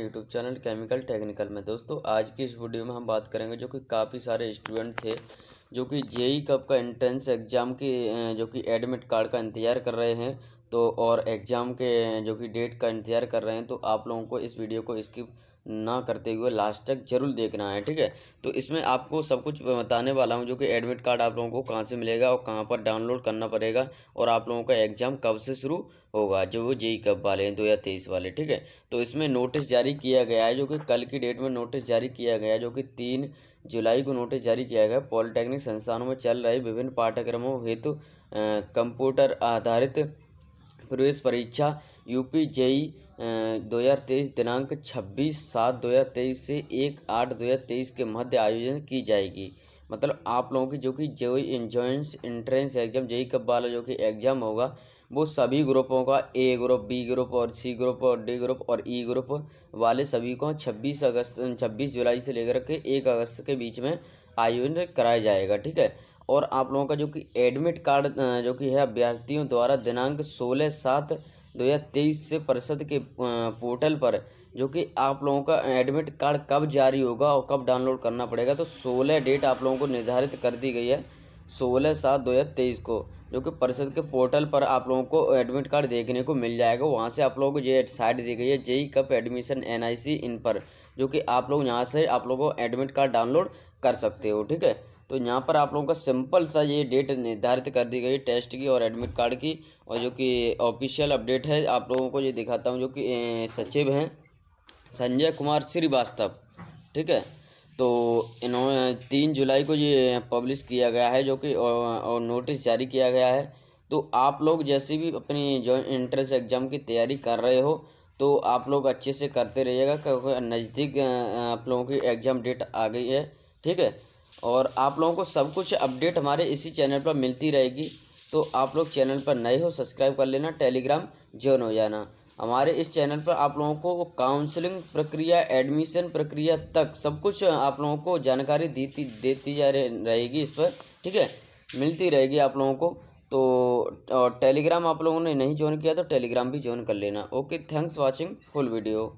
YouTube channel chemical technical में दोस्तों आज की इस वीडियो में हम बात करेंगे जो कि काफ़ी सारे स्टूडेंट थे जो कि जेई कप e का एंट्रेंस एग्ज़ाम के जो कि एडमिट कार्ड का इंतज़ार कर रहे हैं तो और एग्ज़ाम के जो कि डेट का इंतज़ार कर रहे हैं तो आप लोगों को इस वीडियो को स्किप ना करते हुए लास्ट तक जरूर देखना है ठीक है तो इसमें आपको सब कुछ बताने वाला हूँ जो कि एडमिट कार्ड आप लोगों को कहाँ से मिलेगा और कहाँ पर डाउनलोड करना पड़ेगा और आप लोगों का एग्ज़ाम कब से शुरू होगा जो वो जेई कब वाले हैं दो हज़ार तेईस वाले ठीक है तो इसमें नोटिस जारी किया गया है जो कि कल की डेट में नोटिस जारी किया गया है जो कि तीन जुलाई को नोटिस जारी किया गया पॉलिटेक्निक संस्थानों में चल रहे विभिन्न पाठ्यक्रमों हेतु कंप्यूटर आधारित प्रवेश परीक्षा यूपी जेई दो हज़ार तेईस दिनांक छब्बीस सात दो हज़ार तेईस से एक आठ दो हज़ार तेईस के मध्य आयोजन की जाएगी मतलब आप लोगों की जो कि जेई इंजॉइंस इंट्रेंस एग्जाम जेई कब वाला जो कि एग्जाम होगा वो सभी ग्रुपों का ए ग्रुप बी ग्रुप और सी ग्रुप और डी ग्रुप और ई e ग्रुप वाले सभी को 26 अगस्त 26 जुलाई से लेकर के 1 अगस्त के बीच में आयोजन कराया जाएगा ठीक है और आप लोगों का जो कि एडमिट कार्ड जो कि है अभ्यर्थियों द्वारा दिनांक सोलह सात दो हज़ार तेईस से परिषद के पोर्टल पर जो कि आप लोगों का एडमिट कार्ड कब जारी होगा और कब डाउनलोड करना पड़ेगा तो सोलह डेट आप लोगों को निर्धारित कर दी गई है सोलह सात दो हज़ार तेईस को जो कि परिषद के पोर्टल पर आप लोगों को एडमिट कार्ड देखने को मिल जाएगा वहाँ से आप लोगों को ये साइट दी गई है जेई कप एडमिशन एन इन पर जो कि आप लोग यहाँ से आप लोगों को एडमिट कार्ड डाउनलोड कर सकते हो ठीक है तो यहाँ पर आप लोगों का सिंपल सा ये डेट निर्धारित कर दी गई टेस्ट की और एडमिट कार्ड की और जो कि ऑफिशियल अपडेट है आप लोगों को ये दिखाता हूँ जो कि सचिव हैं संजय कुमार श्रीवास्तव ठीक है तो इन्होंने तीन जुलाई को ये पब्लिश किया गया है जो कि और, और नोटिस जारी किया गया है तो आप लोग जैसे भी अपनी जो एंट्रेंस एग्ज़ाम की तैयारी कर रहे हो तो आप लोग अच्छे से करते रहिएगा क्योंकि नज़दीक आप लोगों की एग्ज़ाम डेट आ गई है ठीक है और आप लोगों को सब कुछ अपडेट हमारे इसी चैनल पर मिलती रहेगी तो आप लोग चैनल पर नए हो सब्सक्राइब कर लेना टेलीग्राम ज्वाइन हो जाना हमारे इस चैनल पर आप लोगों को काउंसलिंग प्रक्रिया एडमिशन प्रक्रिया तक सब कुछ आप लोगों को जानकारी देती देती जा रहेगी इस पर ठीक है मिलती रहेगी आप लोगों को तो और टेलीग्राम आप लोगों ने नहीं ज्वाइन किया तो टेलीग्राम भी ज्वाइन कर लेना okay thanks watching full video